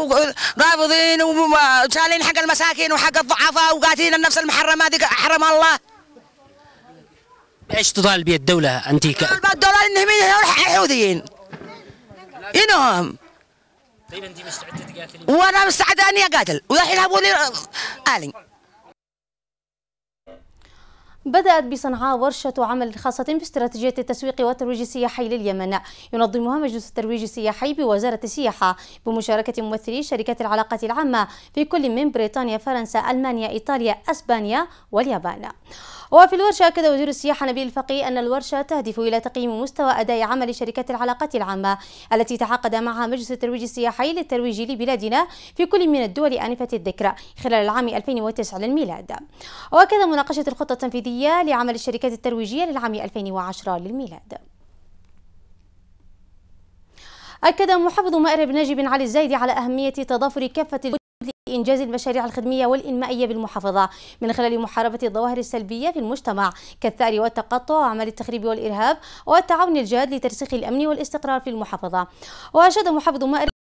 وقابضين وشالين حق المساكين وحق الضعفاء وقاتلين النفس المحرمه هذيك احرمها الله ايش تطالب بها الدوله انت ك... الدوله انهم حوثيين ينهم طيب انت مستعده تقاتلين وانا مستعده اني اقاتل والحين ابوني الي بدأت بصنعاء ورشة عمل خاصة باستراتيجية التسويق والترويج السياحي لليمن ينظمها مجلس الترويج السياحي بوزارة السياحة بمشاركة ممثلي شركات العلاقات العامة في كل من بريطانيا فرنسا ألمانيا إيطاليا أسبانيا واليابان وفي الورشة أكد وزير السياحة نبيل الفقي أن الورشة تهدف إلى تقييم مستوى أداء عمل شركات العلاقات العامة التي تعاقد معها مجلس الترويج السياحي للترويج لبلادنا في كل من الدول آنفة الذكرى خلال العام 2009 للميلاد وكذا مناقشة الخطة التنفيذية لعمل الشركات الترويجية للعام 2010 للميلاد أكد محافظ مأرب ناجي بن علي الزايدي على أهمية تضافر كافة إنجاز المشاريع الخدمية والإنمائية بالمحافظة من خلال محاربة الظواهر السلبية في المجتمع كالثأر والتقطع وأعمال التخريب والإرهاب والتعاون الجاد لترسيخ الأمن والاستقرار في المحافظة وأشاد محافظ مأرب